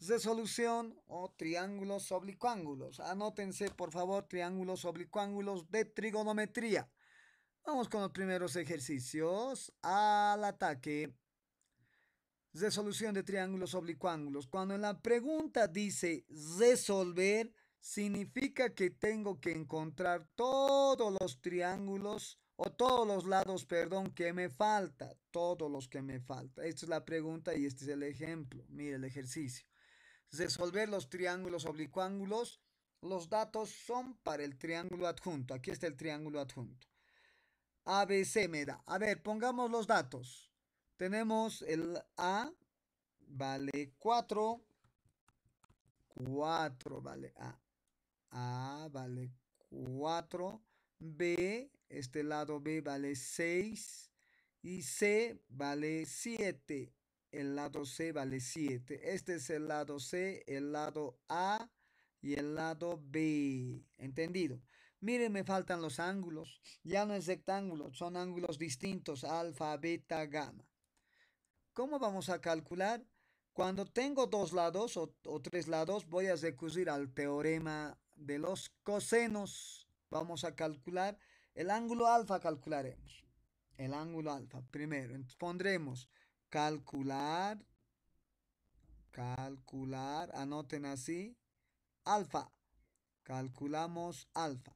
Resolución o triángulos oblicuángulos. Anótense, por favor, triángulos oblicuángulos de trigonometría. Vamos con los primeros ejercicios. Al ataque Resolución de triángulos oblicuángulos. Cuando en la pregunta dice resolver, significa que tengo que encontrar todos los triángulos o todos los lados, perdón, que me falta, todos los que me falta. Esta es la pregunta y este es el ejemplo. Mire el ejercicio resolver los triángulos oblicuángulos, los datos son para el triángulo adjunto. Aquí está el triángulo adjunto. ABC me da. A ver, pongamos los datos. Tenemos el A, vale 4. 4 vale A. A vale 4. B, este lado B vale 6. Y C vale 7 el lado C vale 7. Este es el lado C, el lado A y el lado B. ¿Entendido? Miren, me faltan los ángulos. Ya no es rectángulo, son ángulos distintos, alfa, beta, gamma. ¿Cómo vamos a calcular? Cuando tengo dos lados o, tres lados, voy a recurrir al teorema de los cosenos. Vamos a calcular el ángulo alfa, calcularemos. El ángulo alfa, primero. Pondremos calcular, calcular, anoten así, alfa, calculamos alfa.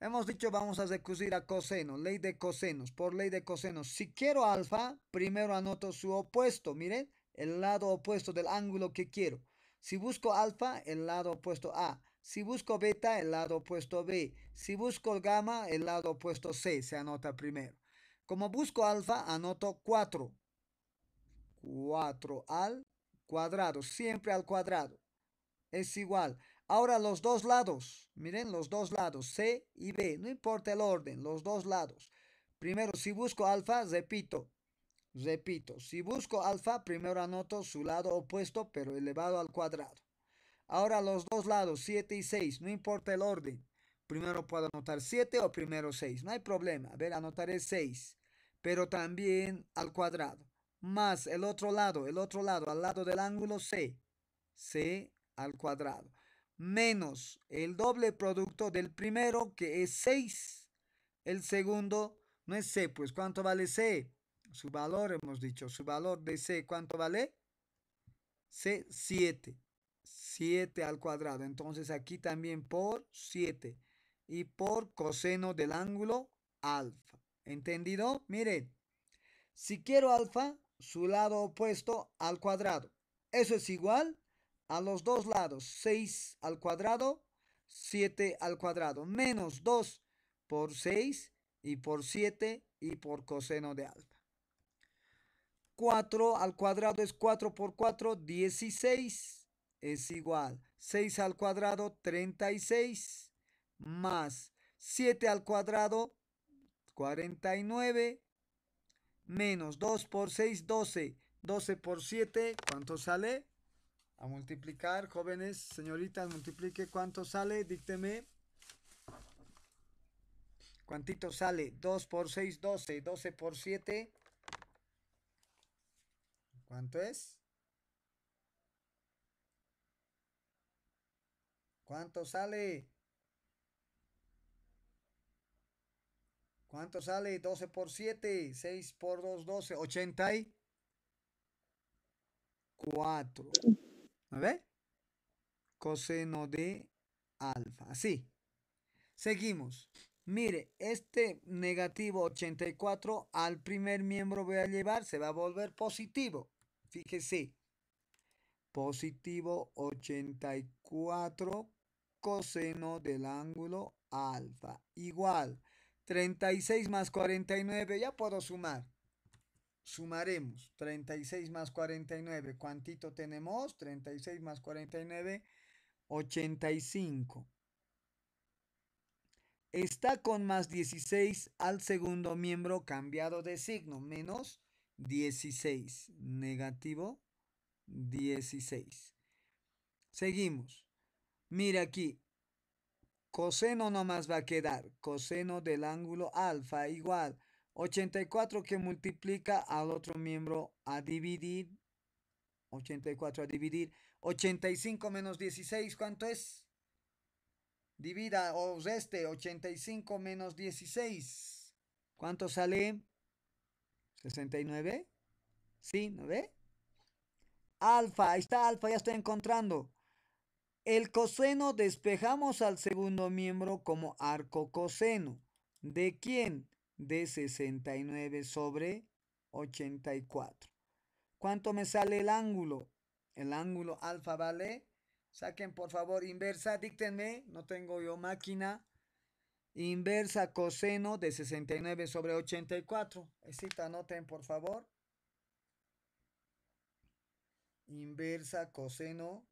Hemos dicho vamos a recurrir a coseno, ley de cosenos, por ley de cosenos. Si quiero alfa, primero anoto su opuesto, miren, el lado opuesto del ángulo que quiero. Si busco alfa, el lado opuesto A. Si busco beta, el lado opuesto B. Si busco gamma, el lado opuesto C, se anota primero. Como busco alfa, anoto 4. 4 al cuadrado, siempre al cuadrado. Es igual. Ahora los dos lados, miren los dos lados, C y B, no importa el orden, los dos lados. Primero, si busco alfa, repito, repito, si busco alfa, primero anoto su lado opuesto, pero elevado al cuadrado. Ahora los dos lados, 7 y 6, no importa el orden. Primero puedo anotar 7 o primero 6, no hay problema. A ver, anotaré 6, pero también al cuadrado más el otro lado, el otro lado, al lado del ángulo C, C al cuadrado, menos el doble producto del primero que es 6, el segundo no es C, pues ¿cuánto vale C? Su valor, hemos dicho, su valor de C, ¿cuánto vale? C, 7. 7 al cuadrado. Entonces aquí también por 7 y por coseno del ángulo alfa. ¿Entendido? Mire, si quiero alfa, su lado opuesto al cuadrado. Eso es igual a los dos lados, 6 al cuadrado, 7 al cuadrado, menos 2 por 6 y por 7 y por coseno de alfa. 4 al cuadrado es 4 por 4, 16 es igual. 6 al cuadrado, 36 más 7 al cuadrado, 49 menos 2 por 6, 12. 12 por 7, ¿cuánto sale? A multiplicar, jóvenes, señoritas, multiplique cuánto sale, dícteme. ¿Cuánto sale? 2 por 6, 12. 12 por 7. ¿Cuánto es? ¿Cuánto sale? ¿Cuánto sale? 12 por 7, 6 por 2, 12, 84. ¿A ver? Coseno de alfa. Así. Seguimos. Mire, este negativo 84 al primer miembro voy a llevar, se va a volver positivo. Fíjese. Positivo 84 coseno del ángulo alfa. Igual 36 más 49, ya puedo sumar. Sumaremos 36 más 49. ¿Cuántito tenemos? 36 más 49, 85. Está con más 16 al segundo miembro cambiado de signo, menos 16, negativo 16. Seguimos. Mira aquí, Coseno nomás va a quedar. Coseno del ángulo alfa igual 84 que multiplica al otro miembro a dividir. 84 a dividir. 85 menos 16, ¿cuánto es? Divida o reste 85 menos 16. ¿Cuánto sale? 69. ¿Sí? ¿No ve? Alfa, ahí está alfa, ya estoy encontrando. El coseno despejamos al segundo miembro como arco coseno. ¿De quién? De 69 sobre 84. ¿Cuánto me sale el ángulo? El ángulo alfa vale. Saquen por favor inversa, díctenme, no tengo yo máquina. Inversa coseno de 69 sobre 84. Esita, anoten por favor. Inversa coseno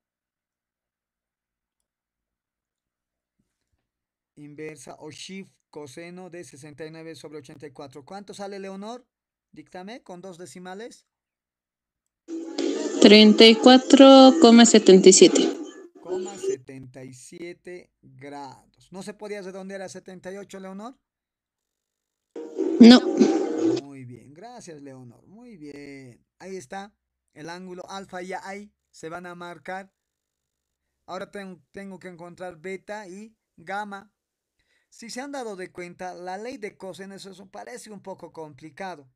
inversa o shift coseno de 69 sobre 84. ¿Cuánto sale, Leonor? Díctame con dos decimales. 34,77. 77 grados. ¿No se podía redondear a 78, Leonor? No. Muy bien, gracias, Leonor. Muy bien. Ahí está el ángulo alfa ya ahí se van a marcar. Ahora tengo, tengo que encontrar beta y gamma. Si se han dado de cuenta, la ley de cosenos eso parece un poco complicado.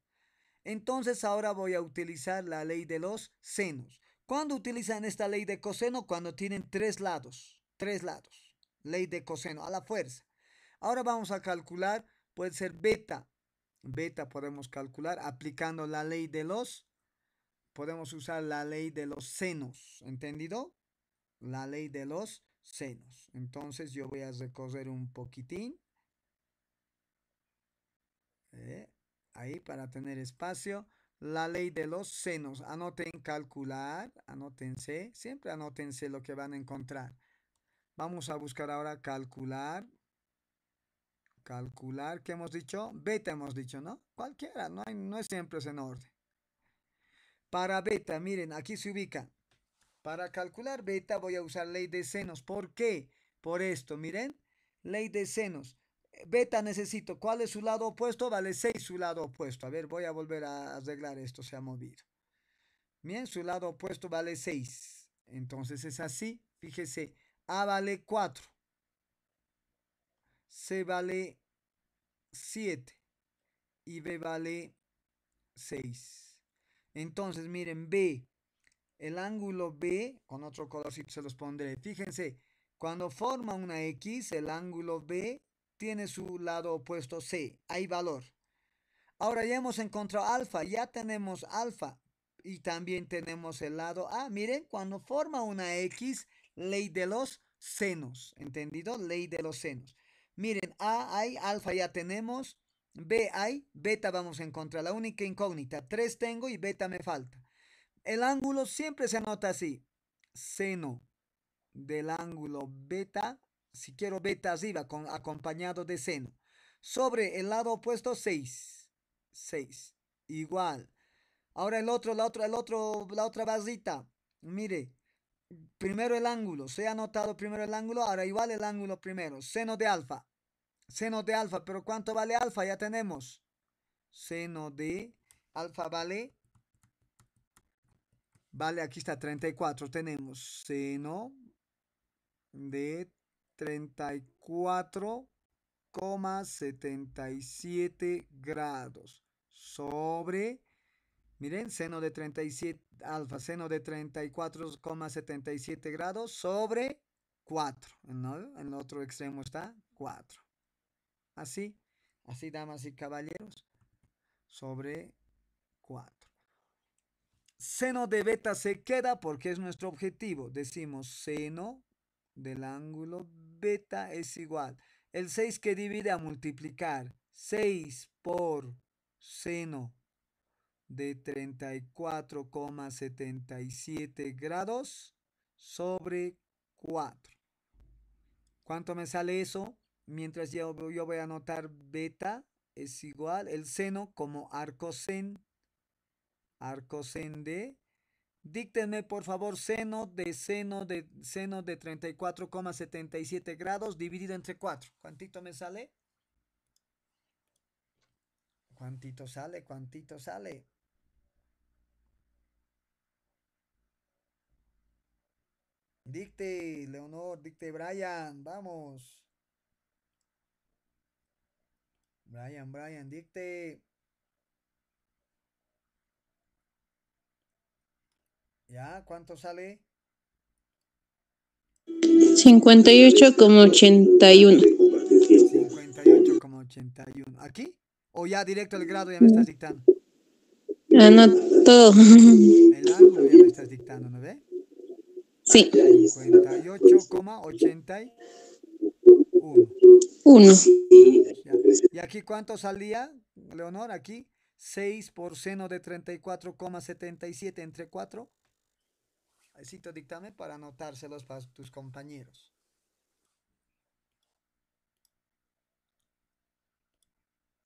Entonces ahora voy a utilizar la ley de los senos. ¿Cuándo utilizan esta ley de coseno? Cuando tienen tres lados. Tres lados. Ley de coseno, a la fuerza. Ahora vamos a calcular, puede ser beta. Beta podemos calcular aplicando la ley de los... Podemos usar la ley de los senos, ¿entendido? La ley de los senos. Entonces yo voy a recorrer un poquitín. Eh, ahí para tener espacio. La ley de los senos. Anoten calcular, anótense, siempre anótense lo que van a encontrar. Vamos a buscar ahora calcular. Calcular, ¿qué hemos dicho? Beta hemos dicho, ¿no? Cualquiera, no, hay, no siempre es en orden. Para beta, miren, aquí se ubica para calcular beta voy a usar ley de senos. ¿Por qué? Por esto, miren. Ley de senos. Beta necesito. ¿Cuál es su lado opuesto? Vale 6 su lado opuesto. A ver, voy a volver a arreglar esto. Se ha movido. Bien, su lado opuesto vale 6. Entonces es así. Fíjese. A vale 4. C vale 7. Y B vale 6. Entonces, miren, B el ángulo B, con otro colorcito se los pondré. Fíjense, cuando forma una X, el ángulo B tiene su lado opuesto C, hay valor. Ahora ya hemos encontrado alfa, ya tenemos alfa y también tenemos el lado A. Miren, cuando forma una X, ley de los senos, ¿entendido? Ley de los senos. Miren, A hay, alfa ya tenemos, B hay, beta vamos a encontrar, la única incógnita. 3 tengo y beta me falta. El ángulo siempre se anota así. Seno del ángulo beta, si quiero beta arriba, con, acompañado de seno. Sobre el lado opuesto, 6. 6. Igual. Ahora el otro, la, otra, el otro, la otra barrita. Mire, primero el ángulo. Se ha anotado primero el ángulo, ahora igual el ángulo primero. Seno de alfa. Seno de alfa, pero ¿cuánto vale alfa? Ya tenemos. Seno de alfa vale Vale, aquí está 34. Tenemos seno de 34,77 grados sobre, miren, seno de 37, alfa, seno de 34,77 grados sobre 4. En el otro extremo está 4. Así, así, damas y caballeros, sobre 4. Seno de beta se queda porque es nuestro objetivo. Decimos seno del ángulo beta es igual. El 6 que divide a multiplicar 6 por seno de 34,77 grados sobre 4. ¿Cuánto me sale eso? Mientras yo, voy a anotar beta es igual el seno como arcoseno arcosende. Díctenme, por favor, seno de seno de seno de 34,77 grados dividido entre 4. ¿Cuántito me sale? ¿Cuántito sale? ¿Cuántito sale? Dicte, Leonor, dicte, Brian, vamos. Brian, Brian, dicte. ¿Ya? ¿Cuánto sale? 58,81. 58,81. ¿Aquí? ¿O ya directo al grado ya me estás dictando? Ah, no, todo. El ángulo ya me estás dictando, ¿no ve? Sí. 58,81. Uno. ¿Y aquí cuánto salía, Leonor? Aquí 6 por seno de 34,77 entre 4 cito dictamen para anotárselos para tus compañeros.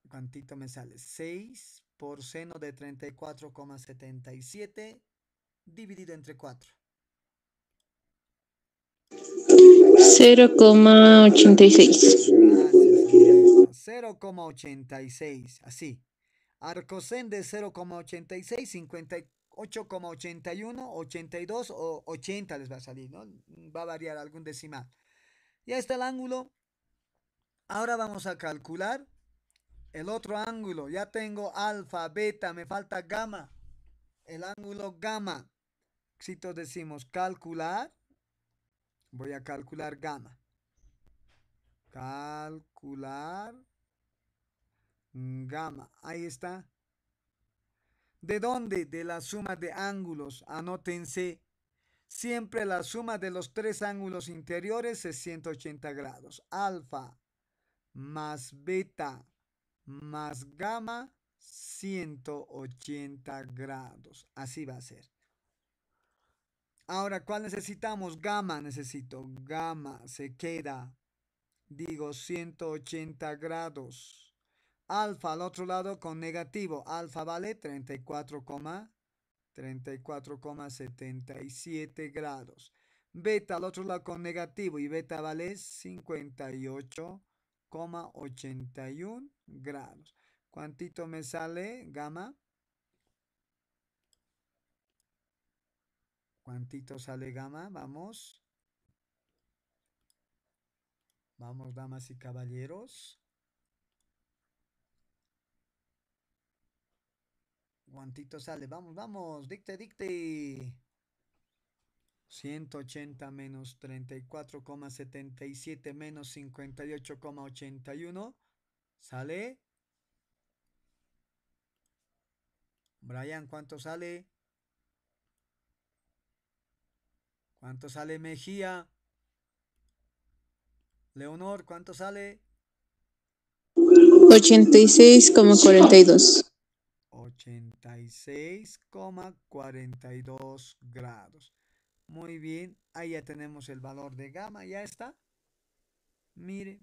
¿Cuánto me sale? 6 por seno de 34,77 dividido entre 4. 0,86. 0,86, así. Arcosen de 0,86, 8,81, 82 o 80 les va a salir, ¿no? Va a variar algún decimal. Ya está el ángulo. Ahora vamos a calcular el otro ángulo. Ya tengo alfa, beta, me falta gamma. El ángulo gamma. Si decimos calcular, voy a calcular gamma. Calcular gamma. Ahí está. ¿De dónde? De la suma de ángulos. Anótense. Siempre la suma de los tres ángulos interiores es 180 grados. Alfa más beta más gamma 180 grados. Así va a ser. Ahora, ¿cuál necesitamos? Gamma necesito. Gamma se queda. Digo 180 grados. Alfa al otro lado con negativo. Alfa vale 34, 34,77 grados. Beta al otro lado con negativo y beta vale 58,81 grados. ¿Cuántito me sale gamma? ¿Cuántito sale gamma? Vamos. Vamos, damas y caballeros. Guantito sale. Vamos, vamos. Dicte, dicte. 180 menos 34,77 menos 58,81. Sale. Brian, ¿cuánto sale? ¿Cuánto sale Mejía? Leonor, ¿cuánto sale? 86,42. 86,42 grados. Muy bien, ahí ya tenemos el valor de gamma, ya está. Mire,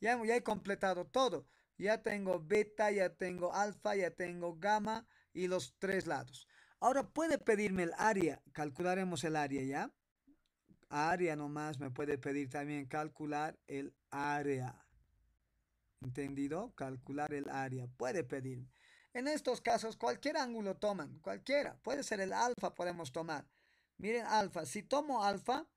ya, ya he completado todo. Ya tengo beta, ya tengo alfa, ya tengo gamma y los tres lados. Ahora puede pedirme el área, calcularemos el área ya. Área nomás me puede pedir también calcular el área. ¿Entendido? Calcular el área. Puede pedirme. En estos casos, cualquier ángulo toman, cualquiera. Puede ser el alfa, podemos tomar. Miren, alfa. Si tomo alfa,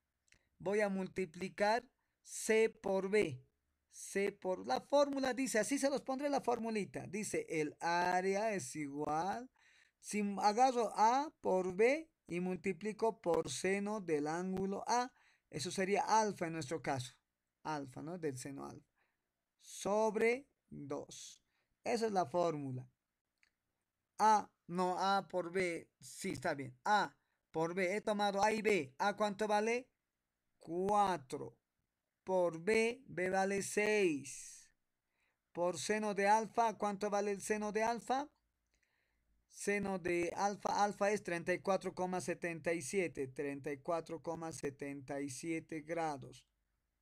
voy a multiplicar C por B. C por la fórmula dice, así se los pondré la formulita. Dice, el área es igual. Si agarro A por B y multiplico por seno del ángulo A, eso sería alfa en nuestro caso. Alfa, ¿no? Del seno alfa. Sobre 2. Esa es la fórmula. A, no, A por B, sí, está bien. A por B, he tomado A y B. ¿A cuánto vale? 4. Por B, B vale 6. Por seno de alfa, ¿cuánto vale el seno de alfa? Seno de alfa, alfa es 34,77. 34,77 grados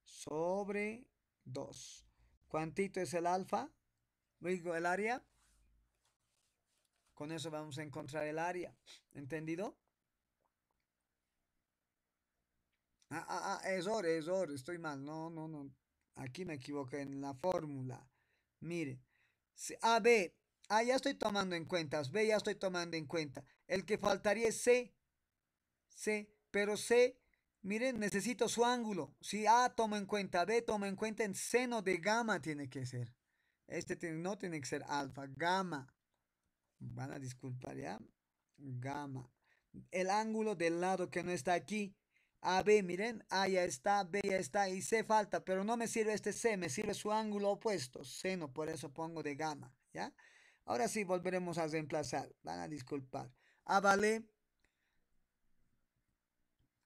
sobre 2. ¿Cuántito es el alfa? Luego el área. Con eso vamos a encontrar el área. ¿Entendido? Ah, ah, ah, error, error, estoy mal. No, no, no. Aquí me equivoqué en la fórmula. Mire. A, B. A ah, ya estoy tomando en cuenta. B ya estoy tomando en cuenta. El que faltaría es C. C. Pero C, miren, necesito su ángulo. Si A tomo en cuenta, B toma en cuenta, en seno de gamma tiene que ser. Este no tiene que ser alfa, gamma. Van a disculpar ya. Gamma. El ángulo del lado que no está aquí. AB, miren, A ya está, B ya está y C falta, pero no me sirve este C, me sirve su ángulo opuesto, seno, por eso pongo de gamma, ¿ya? Ahora sí volveremos a reemplazar, van a disculpar. A vale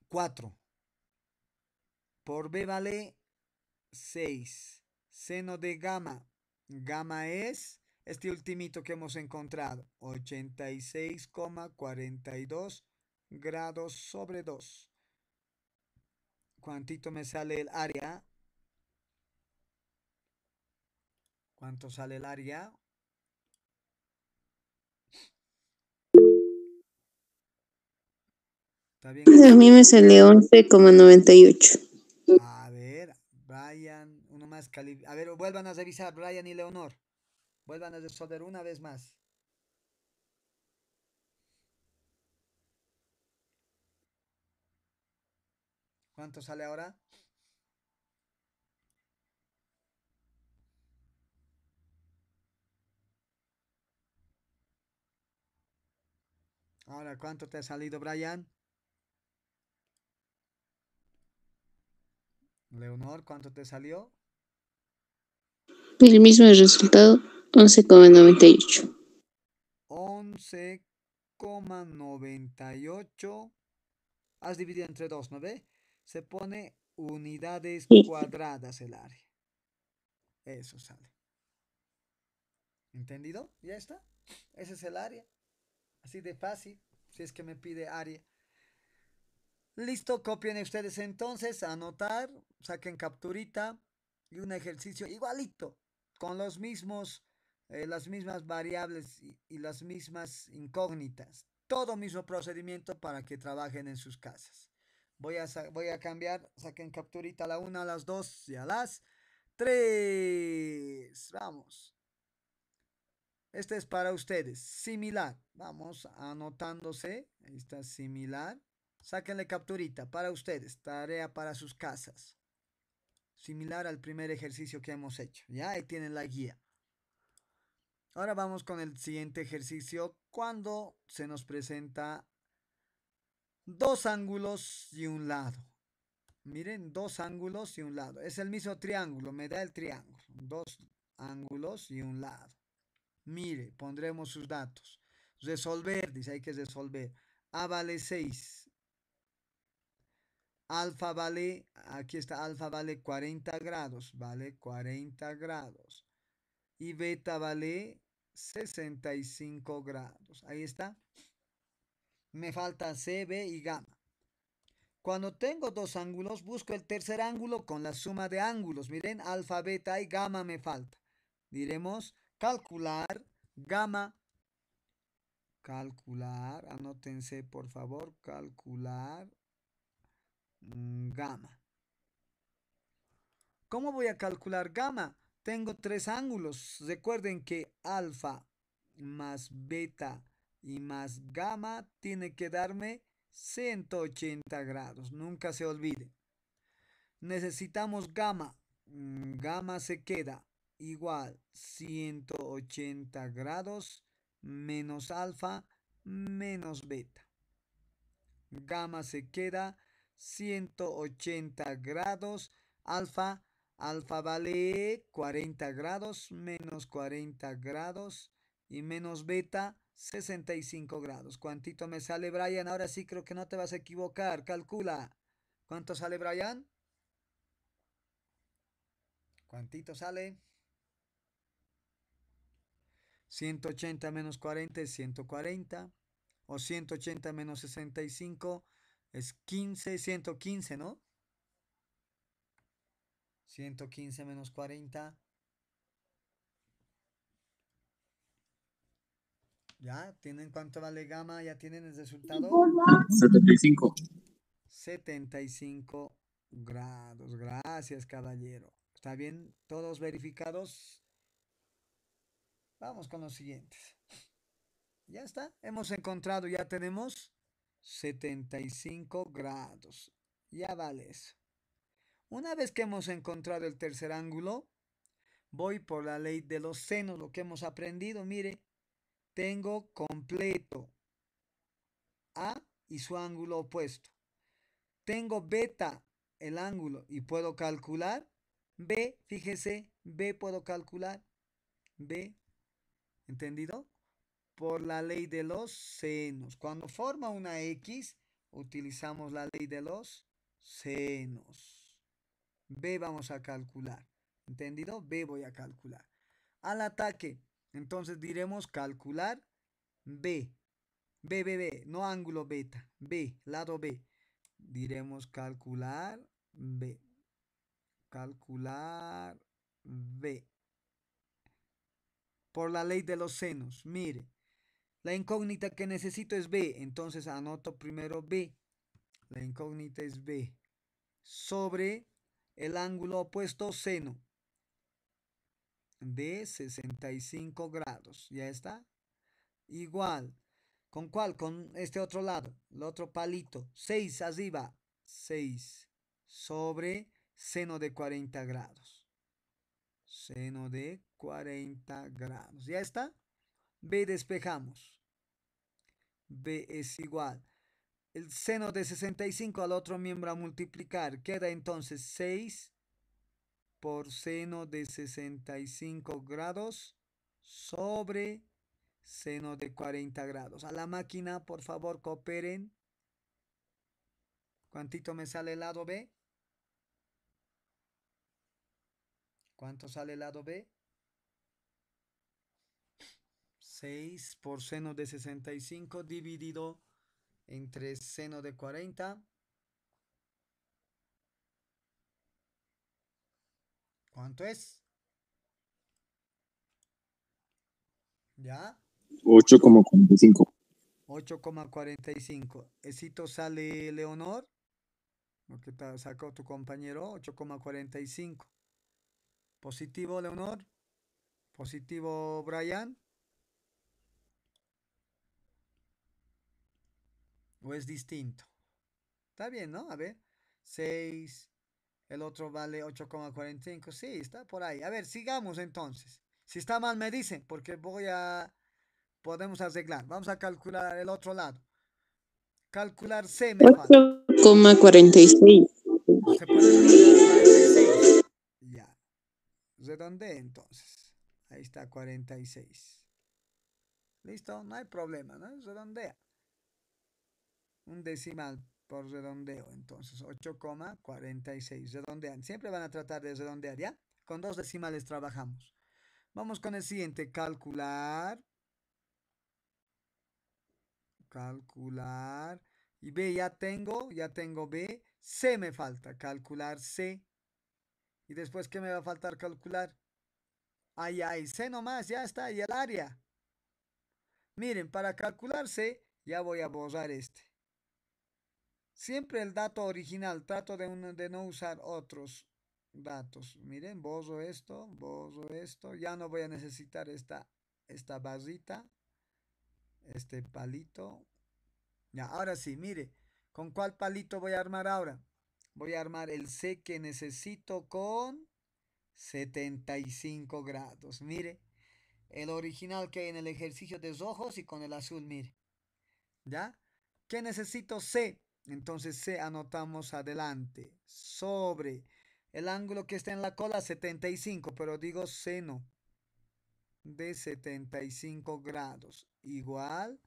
4, por B vale 6, seno de gamma, gamma es este ultimito que hemos encontrado, 86,42 grados sobre 2. ¿Cuánto me sale el área? ¿Cuánto sale el área? Pues a mí me sale 11,98. A ver, Brian, uno más. A ver, vuelvan a revisar, Brian y Leonor. Vuelvan a resolver una vez más. ¿Cuánto sale ahora? Ahora, ¿cuánto te ha salido, Brian? Leonor, ¿cuánto te salió? El mismo resultado. 11,98. 11,98. Has dividido entre dos, ¿no ve? Se pone unidades cuadradas el área. Eso sale. ¿Entendido? ¿Ya está? Ese es el área. Así de fácil, si es que me pide área. Listo, copien ustedes entonces, anotar, saquen capturita y un ejercicio igualito, con los mismos eh, las mismas variables y, las mismas incógnitas. Todo mismo procedimiento para que trabajen en sus casas. Voy a, voy a cambiar, saquen capturita a la una, a las dos y a las tres. Vamos. Este es para ustedes, similar. Vamos anotándose. Ahí está similar. Sáquenle capturita para ustedes, tarea para sus casas. Similar al primer ejercicio que hemos hecho. Ya ahí tienen la guía. Ahora vamos con el siguiente ejercicio cuando se nos presenta dos ángulos y un lado. Miren, dos ángulos y un lado. Es el mismo triángulo, me da el triángulo. Dos ángulos y un lado. Mire, pondremos sus datos. Resolver, dice, hay que resolver. A vale 6. Alfa vale, aquí está, alfa vale 40 grados, vale 40 grados y beta vale 65 grados. Ahí está. Me falta c, b y gamma. Cuando tengo dos ángulos, busco el tercer ángulo con la suma de ángulos. Miren, alfa, beta y gamma me falta. Diremos calcular gamma. Calcular, anótense por favor, calcular mm, gamma. ¿Cómo voy a calcular gamma? Tengo tres ángulos. Recuerden que alfa más beta y más gamma tiene que darme 180 grados. Nunca se olvide. Necesitamos gamma. Mm, gamma se queda igual 180 grados menos alfa menos beta. Gamma se queda 180 grados, alfa Alfa vale 40 grados, menos 40 grados y menos beta 65 grados. ¿Cuántito me sale, Brian? Ahora sí creo que no te vas a equivocar. Calcula. ¿Cuánto sale, Brian? ¿Cuántito sale? 180 menos 40 es 140. O 180 menos 65 es 15, 115, ¿no? 115 menos 40. ¿Ya? ¿Tienen cuánto vale gamma? ¿Ya tienen el resultado? 75. 75 grados. Gracias, caballero. ¿Está bien? ¿Todos verificados? Vamos con los siguientes. Ya está. Hemos encontrado, ya tenemos 75 grados. Ya vale eso. Una vez que hemos encontrado el tercer ángulo, voy por la ley de los senos, lo que hemos aprendido. Mire, tengo completo A y su ángulo opuesto. Tengo beta, el ángulo, y puedo calcular. B, fíjese, B puedo calcular. B, ¿entendido? Por la ley de los senos. Cuando forma una X, utilizamos la ley de los senos. B vamos a calcular. ¿Entendido? B voy a calcular. Al ataque. Entonces diremos calcular B. B, B, B. No ángulo beta. B, lado B. Diremos calcular B. Calcular B. Por la ley de los senos. Mire. La incógnita que necesito es B. Entonces anoto primero B. La incógnita es B. Sobre el ángulo opuesto seno de 65 grados. ¿Ya está? Igual. ¿Con cuál? Con este otro lado, el otro palito. 6, Arriba. 6 sobre seno de 40 grados. Seno de 40 grados. ¿Ya está? B despejamos. B es igual el seno de 65 al otro miembro a multiplicar queda entonces 6 por seno de 65 grados sobre seno de 40 grados. A la máquina, por favor, cooperen. ¿Cuánto me sale el lado B? ¿Cuánto sale el lado B? 6 por seno de 65 dividido entre seno de 40. ¿Cuánto es? ¿Ya? 8,45. 8,45. Esito sale Leonor, lo que te sacó tu compañero, 8,45. Positivo Leonor. Positivo Brian. es distinto. Está bien, ¿no? A ver, 6, el otro vale 8,45, sí, está por ahí. A ver, sigamos entonces. Si está mal me dicen, porque voy a, podemos arreglar. Vamos a calcular el otro lado. Calcular C me 8,46. ¿Se Ya. redondea entonces. Ahí está 46. Listo, no hay problema, ¿no? Redondea un decimal por redondeo, entonces 8,46, redondean. Siempre van a tratar de redondear, ¿ya? Con dos decimales trabajamos. Vamos con el siguiente, calcular. Calcular. Y B ya tengo, ya tengo B. C me falta, calcular C. Y después, ¿qué me va a faltar calcular? Ahí, ahí, C nomás, ya está, y el área. Miren, para calcular C, ya voy a borrar este. Siempre el dato original, trato de, no usar otros datos. Miren, borro esto, borro esto. Ya no voy a necesitar esta, esta barrita, este palito. Ya, ahora sí, mire, ¿con cuál palito voy a armar ahora? Voy a armar el C que necesito con 75 grados. Mire, el original que hay en el ejercicio de ojos y con el azul, mire. ¿Ya? ¿Qué necesito C? Entonces C anotamos adelante. Sobre. El ángulo que está en la cola 75, pero digo seno de 75 grados. Igual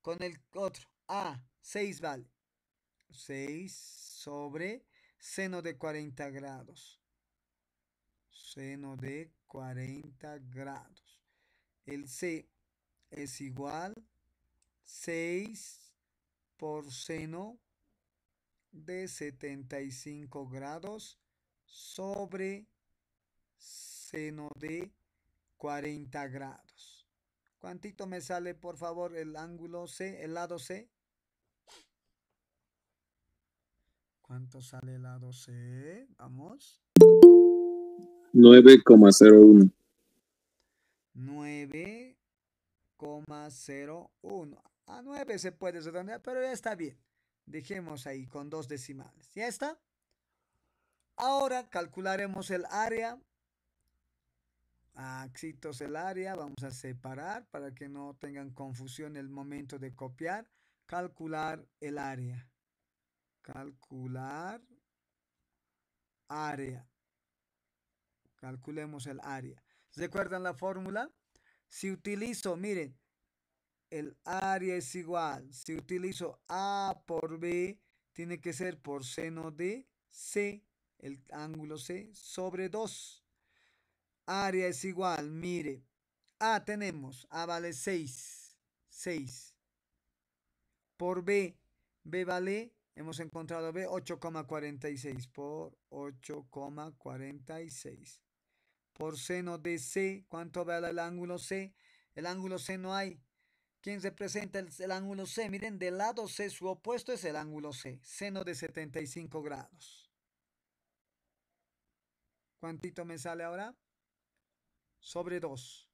con el otro. A, ah, 6 vale. 6 sobre seno de 40 grados. Seno de 40 grados. El C es igual 6 por seno de 75 grados sobre seno de 40 grados. ¿cuánto me sale, por favor, el ángulo C, el lado C? ¿Cuánto sale el lado C? Vamos. 9,01. 9,01. A 9 se puede pero ya está bien. Dejemos ahí con dos decimales. ¿Ya está? Ahora calcularemos el área. Axitos ah, el área. Vamos a separar para que no tengan confusión el momento de copiar. Calcular el área. Calcular área. Calculemos el área. ¿Recuerdan la fórmula? Si utilizo, miren, el área es igual. Si utilizo A por B, tiene que ser por seno de C, el ángulo C, sobre 2. Área es igual, mire. A tenemos, A vale 6, 6. Por B, B vale, hemos encontrado B, 8,46. Por 8,46. Por seno de C, ¿cuánto vale el ángulo C? El ángulo C no hay, ¿Quién representa el, el, ángulo C. Miren, del lado C su opuesto es el ángulo C, seno de 75 grados. ¿Cuántito me sale ahora? Sobre 2.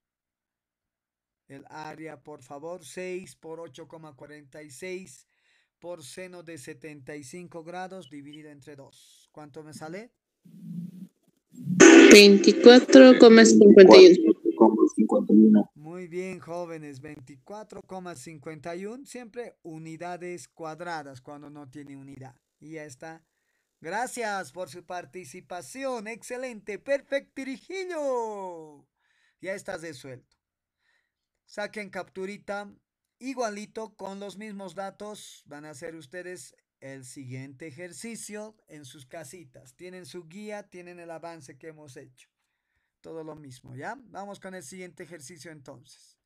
El área, por favor, 6 por 8,46 por seno de 75 grados dividido entre 2. ¿Cuánto me sale? 24,51. Muy bien, jóvenes, 24,51, siempre unidades cuadradas cuando no tiene unidad. Y ya está. Gracias por su participación. Excelente, perfecto perfectirijillo. Ya estás resuelto. Saquen capturita igualito con los mismos datos. Van a hacer ustedes el siguiente ejercicio en sus casitas. Tienen su guía, tienen el avance que hemos hecho todo lo mismo, ¿ya? Vamos con el siguiente ejercicio entonces.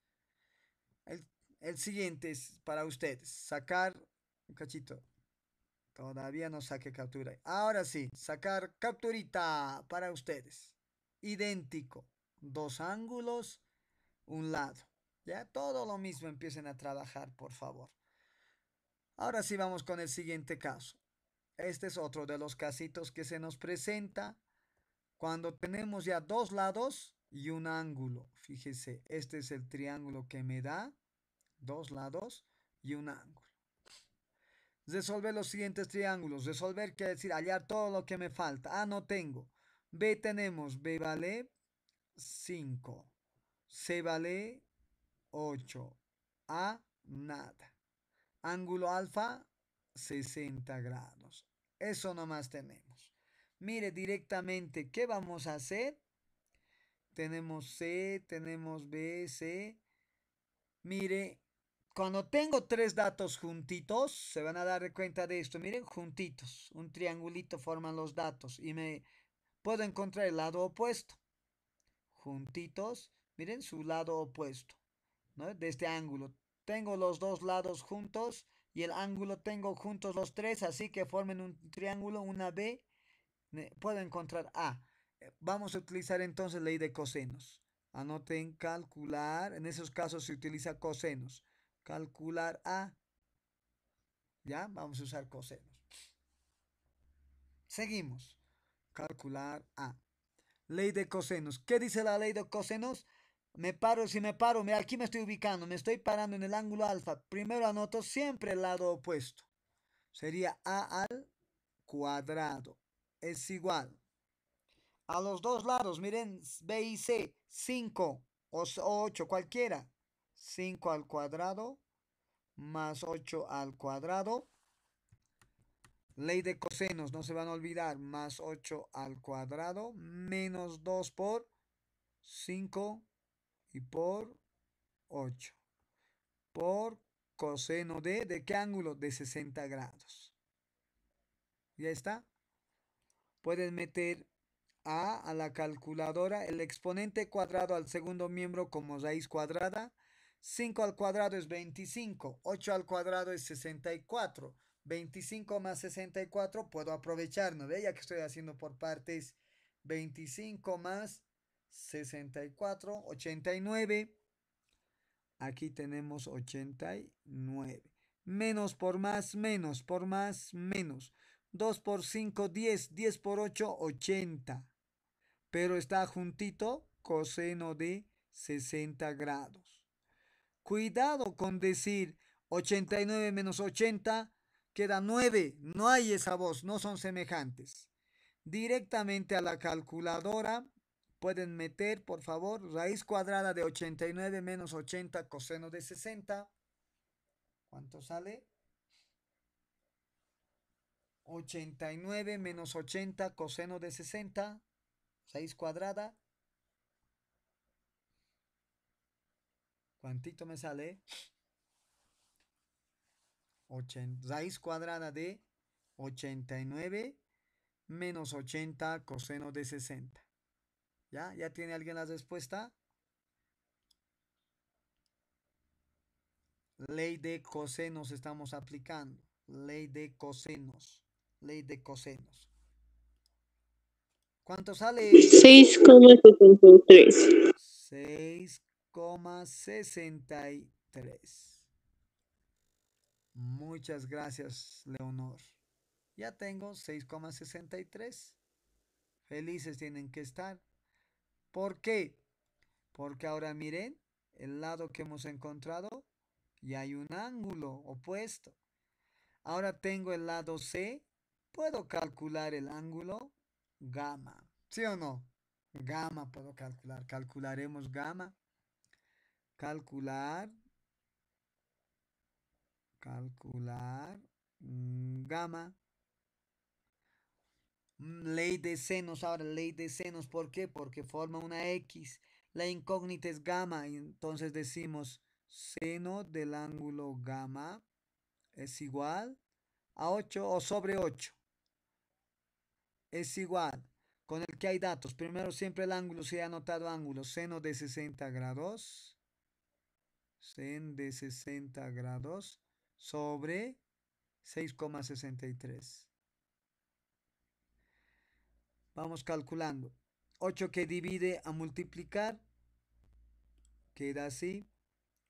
El, siguiente es para ustedes, sacar un cachito. Todavía no saque captura. Ahora sí, sacar capturita para ustedes. Idéntico. Dos ángulos, un lado. Ya todo lo mismo empiecen a trabajar, por favor. Ahora sí vamos con el siguiente caso. Este es otro de los casitos que se nos presenta cuando tenemos ya dos lados y un ángulo, fíjese, este es el triángulo que me da dos lados y un ángulo. Resolver los siguientes triángulos. Resolver quiere decir hallar todo lo que me falta. A ah, no tengo. B tenemos, B vale 5. C vale 8. A nada. Ángulo alfa 60 grados. Eso nomás tenemos. Mire directamente, ¿qué vamos a hacer? Tenemos C, tenemos B, C. Mire, cuando tengo tres datos juntitos, se van a dar cuenta de esto. Miren, juntitos, un triangulito forman los datos y me puedo encontrar el lado opuesto. Juntitos, miren su lado opuesto, ¿no? De este ángulo. Tengo los dos lados juntos y el ángulo tengo juntos los tres, así que formen un triángulo, una B puedo encontrar A. Ah, eh, vamos a utilizar entonces ley de cosenos. Anoten calcular. En esos casos se utiliza cosenos. Calcular A. Ah, ya, vamos a usar cosenos. Seguimos. Calcular A. Ah, ley de cosenos. ¿Qué dice la ley de cosenos? Me paro, si me paro, aquí me estoy ubicando, me estoy parando en el ángulo alfa. Primero anoto siempre el lado opuesto. Sería A al cuadrado es igual. A los dos lados, miren, B y C, 5 o 8, cualquiera. 5 al cuadrado más 8 al cuadrado. Ley de cosenos, no se van a olvidar. Más 8 al cuadrado menos 2 por 5 y por 8. Por coseno de, ¿de qué ángulo? De 60 grados. ¿Ya está? puedes meter a la calculadora el exponente cuadrado al segundo miembro como raíz cuadrada. 5 al cuadrado es 25, 8 al cuadrado es 64, 25 más 64 puedo aprovechar, ¿no ella Ya que estoy haciendo por partes 25 más 64, 89. Aquí tenemos 89. Menos por más, menos, por más, menos. 2 por 5, 10. 10 por 8, 80. Pero está juntito coseno de 60 grados. Cuidado con decir 89 menos 80, queda 9. No hay esa voz, no son semejantes. Directamente a la calculadora pueden meter, por favor, raíz cuadrada de 89 menos 80 coseno de 60. ¿Cuánto sale? 89 menos 80 coseno de 60, 6 cuadrada. ¿Cuántito me sale? 80, raíz cuadrada de 89 menos 80 coseno de 60. ¿Ya? ¿Ya tiene alguien la respuesta? Ley de cosenos estamos aplicando. Ley de cosenos ley de cosenos. ¿Cuánto sale? 6,63. 6,63. Muchas gracias, Leonor. Ya tengo 6,63. Felices tienen que estar. ¿Por qué? Porque ahora miren el lado que hemos encontrado y hay un ángulo opuesto. Ahora tengo el lado C puedo calcular el ángulo gamma. ¿Sí o no? Gamma puedo calcular. Calcularemos gamma. Calcular. Calcular mm, gamma. Mm, ley de senos, ahora ley de senos, ¿por qué? Porque forma una X. La incógnita es gamma, entonces decimos seno del ángulo gamma es igual a 8 o sobre 8 es igual con el que hay datos. Primero siempre el ángulo, si he anotado ángulo, seno de 60 grados. Seno de 60 grados sobre 6,63. Vamos calculando. 8 que divide a multiplicar. Queda así.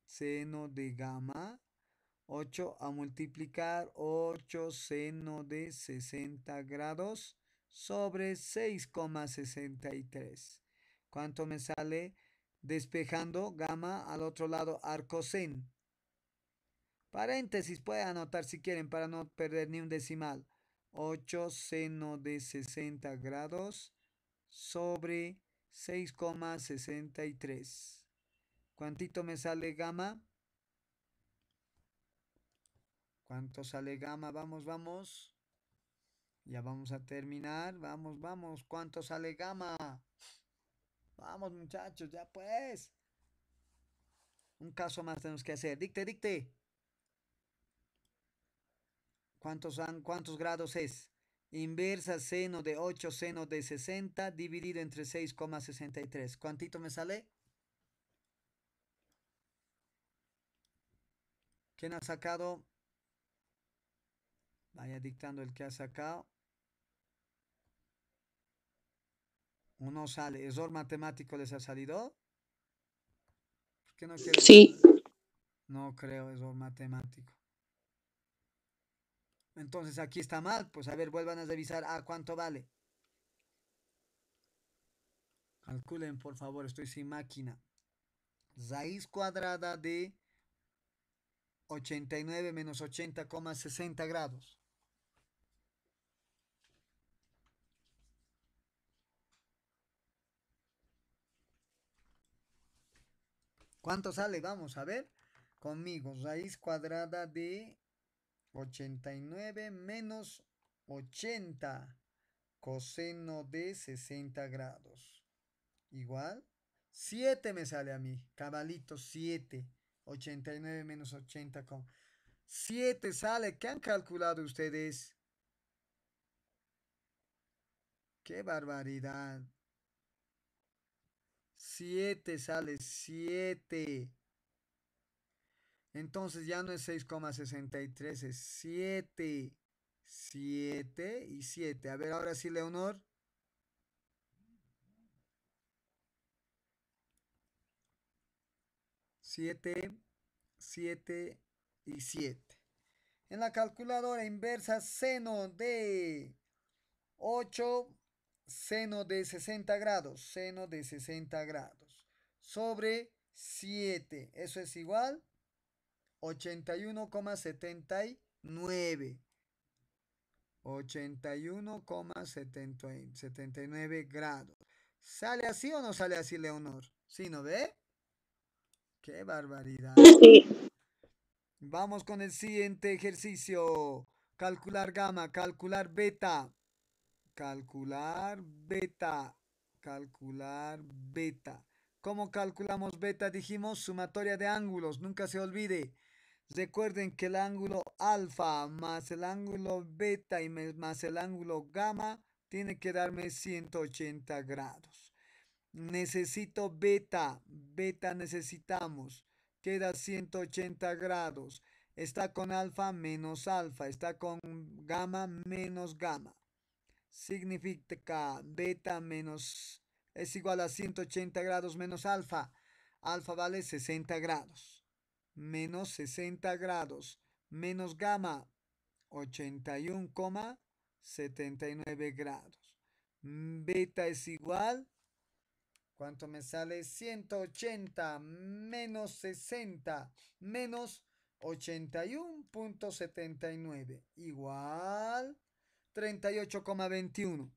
Seno de gamma. 8 a multiplicar. 8 seno de 60 grados sobre 6,63. ¿Cuánto me sale? Despejando gamma al otro lado Arcosen. Paréntesis, pueden anotar si quieren para no perder ni un decimal. 8 seno de 60 grados sobre 6,63. ¿Cuánto me sale gamma? ¿Cuánto sale gamma? Vamos, vamos. Ya vamos a terminar. Vamos, vamos. ¿Cuánto sale gama? Vamos, muchachos, ya pues. Un caso más tenemos que hacer. Dicte, dicte. ¿Cuántos, cuántos grados es? Inversa seno de 8, seno de 60, dividido entre 6,63. ¿Cuántito me sale? ¿Quién ha sacado? Vaya dictando el que ha sacado. Uno sale, ¿error matemático les ha salido? ¿Por qué no Sí. No creo error matemático. Entonces aquí está mal, pues a ver, vuelvan a revisar a ah, cuánto vale. Calculen, por favor, estoy sin máquina. Raíz cuadrada de 89 menos 80,60 grados. ¿Cuánto sale? Vamos a ver. Conmigo, raíz cuadrada de 89 menos 80 coseno de 60 grados. Igual. 7 me sale a mí. Cabalito 7. 89 menos 80 7 sale. ¿Qué han calculado ustedes? ¡Qué barbaridad! 7 sale 7. Entonces ya no es 6,63, es 7. 7 y 7. A ver, ahora sí, Leonor. 7 7 y 7 En la calculadora inversa, seno de 8 seno de 60 grados, seno de 60 grados, sobre 7, eso es igual 81,79. 81,79 grados. ¿Sale así o no sale así, Leonor? ¿Sí, no ve? ¡Qué barbaridad! Vamos con el siguiente ejercicio. Calcular gamma, calcular beta. Calcular beta. Calcular beta. ¿Cómo calculamos beta? Dijimos sumatoria de ángulos. Nunca se olvide. Recuerden que el ángulo alfa más el ángulo beta y más el ángulo gamma tiene que darme 180 grados. Necesito beta. Beta necesitamos. Queda 180 grados. Está con alfa menos alfa. Está con gamma menos gamma significa beta menos es igual a 180 grados menos alfa. Alfa vale 60 grados. Menos 60 grados menos gamma 81,79 grados. Beta es igual. ¿Cuánto me sale? 180 menos 60 menos 81.79 igual 38,21.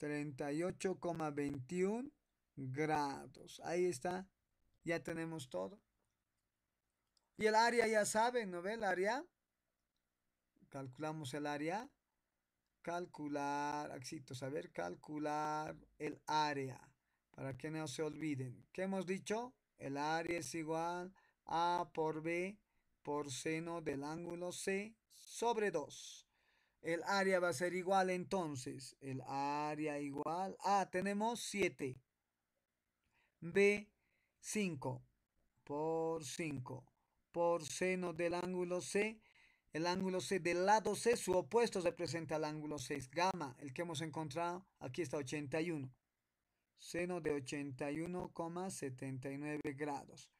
38,21 grados. Ahí está. Ya tenemos todo. Y el área ya saben, ¿no ve el área? Calculamos el área. Calcular, axito, saber calcular el área. Para que no se olviden. ¿Qué hemos dicho? El área es igual a por b por seno del ángulo c sobre 2. El área va a ser igual entonces. El área igual. A ah, tenemos 7. B 5 por 5 por seno del ángulo C. El ángulo C del lado C, su opuesto representa el ángulo 6. Gamma, el que hemos encontrado, aquí está 81. Seno de 81,79 grados.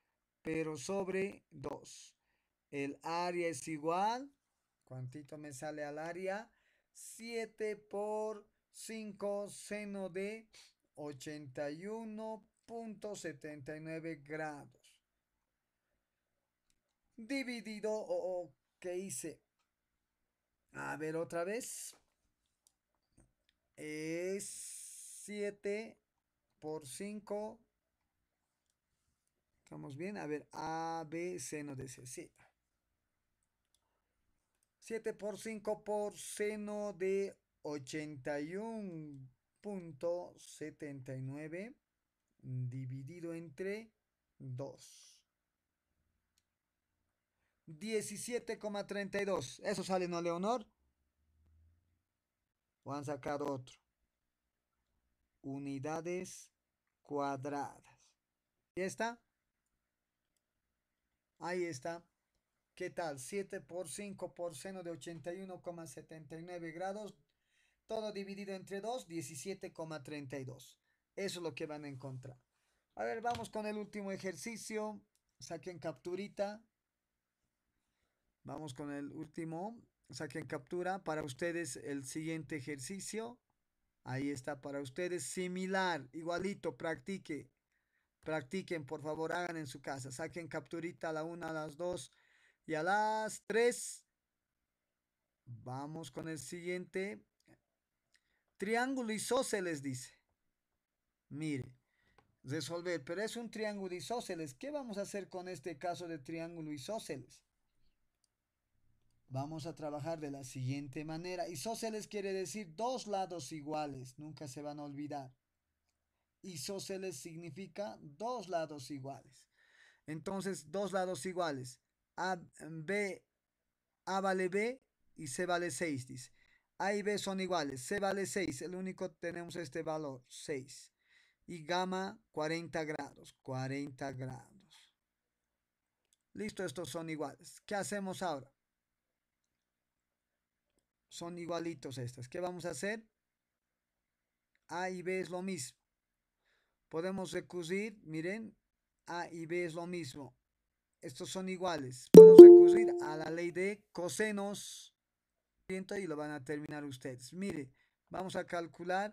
Pero sobre 2. El área es igual ¿Cuántito me sale al área? 7 por 5 seno de 81.79 grados. Dividido, o oh, ¿qué hice? A ver otra vez. Es 7 por 5. ¿Estamos bien? A ver, A, B, seno de C. Sí. 7 por 5 por seno de 81.79 dividido entre 2. 17,32. Eso sale, ¿no, Leonor? O han sacado otro. Unidades cuadradas. Y está? Ahí está. ¿Qué tal? 7 por 5 por seno de 81,79 grados. Todo dividido entre 2, 17,32. Eso es lo que van a encontrar. A ver, vamos con el último ejercicio. Saquen capturita. Vamos con el último. Saquen captura. Para ustedes el siguiente ejercicio. Ahí está para ustedes. Similar, igualito, practique. Practiquen, por favor, hagan en su casa. Saquen capturita a la 1, a las 2 y a las 3 vamos con el siguiente. Triángulo isósceles dice. Mire, resolver, pero es un triángulo isósceles. ¿Qué vamos a hacer con este caso de triángulo isósceles? Vamos a trabajar de la siguiente manera. Isóceles quiere decir dos lados iguales, nunca se van a olvidar. Isóceles significa dos lados iguales. Entonces, dos lados iguales. A, B, A vale B y C vale 6, dice. A y B son iguales. C vale 6. El único tenemos este valor, 6. Y gamma, 40 grados. 40 grados. Listo, estos son iguales. ¿Qué hacemos ahora? Son igualitos estas. ¿Qué vamos a hacer? A y B es lo mismo. Podemos recurrir, miren, A y B es lo mismo estos son iguales. puedo recurrir a la ley de cosenos y lo van a terminar ustedes. Mire, vamos a calcular.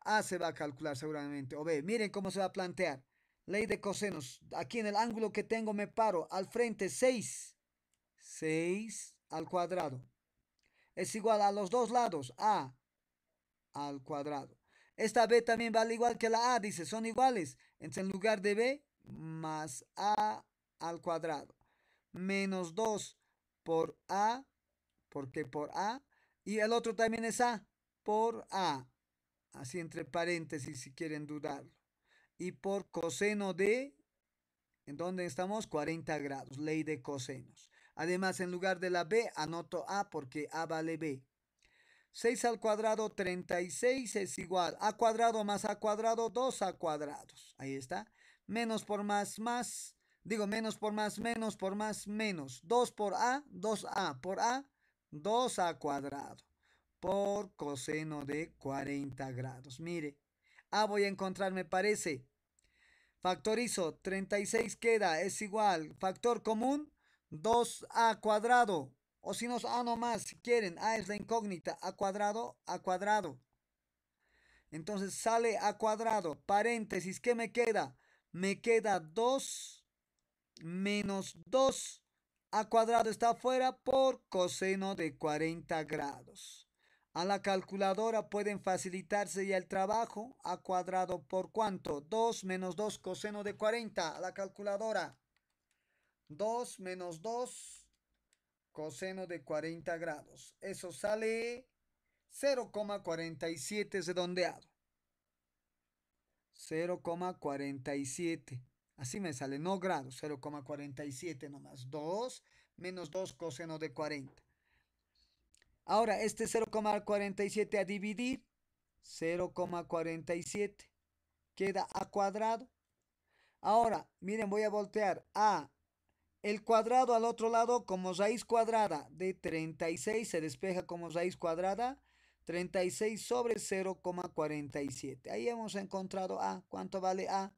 A se va a calcular seguramente. O B, miren cómo se va a plantear. Ley de cosenos. Aquí en el ángulo que tengo me paro. Al frente 6. 6 al cuadrado. Es igual a los dos lados. A al cuadrado. Esta B también vale igual que la A, dice, son iguales. Entonces, en lugar de B, más A al cuadrado. Menos 2 por A, porque por A. Y el otro también es A, por A. Así entre paréntesis si quieren dudarlo. Y por coseno de, ¿en dónde estamos? 40 grados, ley de cosenos. Además, en lugar de la B, anoto A porque A vale B. 6 al cuadrado, 36 es igual. A cuadrado más A cuadrado, 2 A cuadrados. Ahí está. Menos por más, más. Digo, menos por más, menos por más, menos. 2 por A, 2A por A, 2A cuadrado. Por coseno de 40 grados. Mire, A voy a encontrar, me parece. Factorizo, 36 queda, es igual. Factor común, 2A cuadrado. O si no, A nomás, si quieren. A es la incógnita. A cuadrado, A cuadrado. Entonces sale A cuadrado. Paréntesis, ¿qué me queda? Me queda 2 menos 2 a cuadrado está afuera por coseno de 40 grados. A la calculadora pueden facilitarse ya el trabajo. A cuadrado por cuánto? 2 menos 2 coseno de 40. A la calculadora. 2 menos 2 coseno de 40 grados. Eso sale 0,47 redondeado. 0,47. Así me sale, no grado, 0,47 nomás. 2 menos 2 coseno de 40. Ahora, este 0,47 a dividir, 0,47. Queda a cuadrado. Ahora, miren, voy a voltear a el cuadrado al otro lado como raíz cuadrada de 36. Se despeja como raíz cuadrada. 36 sobre 0,47. Ahí hemos encontrado a. ¿Cuánto vale a?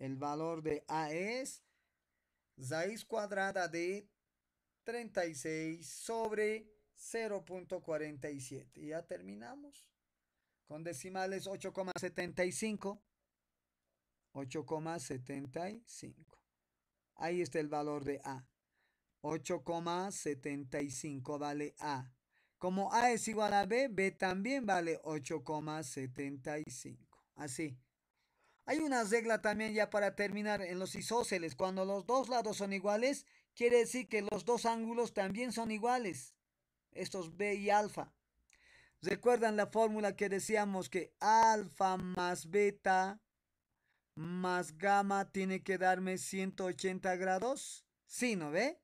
El valor de A es raíz cuadrada de 36 sobre 0.47. Y ya terminamos. Con decimales 8,75. 8,75. Ahí está el valor de A. 8,75 vale A. Como A es igual a B, B también vale 8,75. Así. Hay una regla también ya para terminar en los isósceles. Cuando los dos lados son iguales, quiere decir que los dos ángulos también son iguales. Estos B y alfa. ¿Recuerdan la fórmula que decíamos que alfa más beta más gamma tiene que darme 180 grados? Sí, ¿no ve?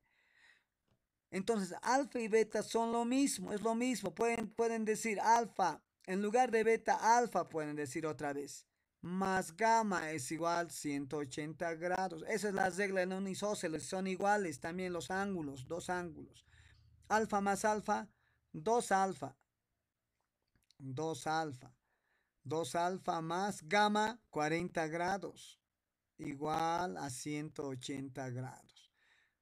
Entonces, alfa y beta son lo mismo, es lo mismo. Pueden, pueden decir alfa en lugar de beta, alfa pueden decir otra vez más gamma es igual 180 grados. Esa es la regla en un isósceles. Son iguales también los ángulos, dos ángulos. Alfa más alfa, 2 alfa. 2 alfa. 2 alfa más gamma, 40 grados. Igual a 180 grados.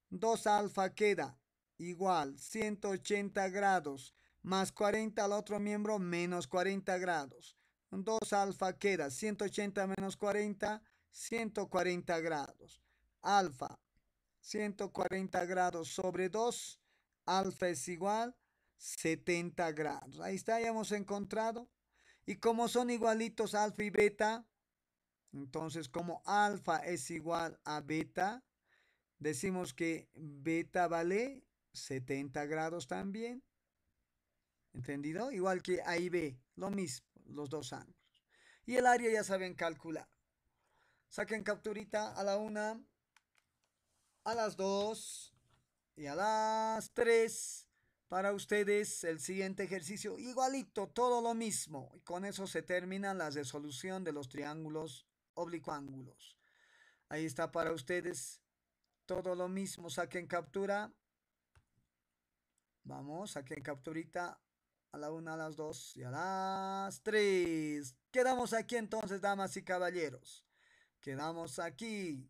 2 alfa queda igual 180 grados. Más 40 al otro miembro, menos 40 grados. 2 alfa queda 180 menos 40, 140 grados. Alfa, 140 grados sobre 2, alfa es igual 70 grados. Ahí está, ya hemos encontrado. Y como son igualitos alfa y beta, entonces como alfa es igual a beta, decimos que beta vale 70 grados también. ¿Entendido? Igual que A y B. Lo mismo, los dos ángulos. Y el área ya saben calcular. Saquen capturita a la 1, a las 2 y a las 3. Para ustedes el siguiente ejercicio, igualito, todo lo mismo. Y con eso se termina la resolución de los triángulos oblicuángulos. Ahí está para ustedes todo lo mismo. Saquen captura. Vamos, saquen capturita a la una, a las dos y a las tres. Quedamos aquí entonces, damas y caballeros. Quedamos aquí.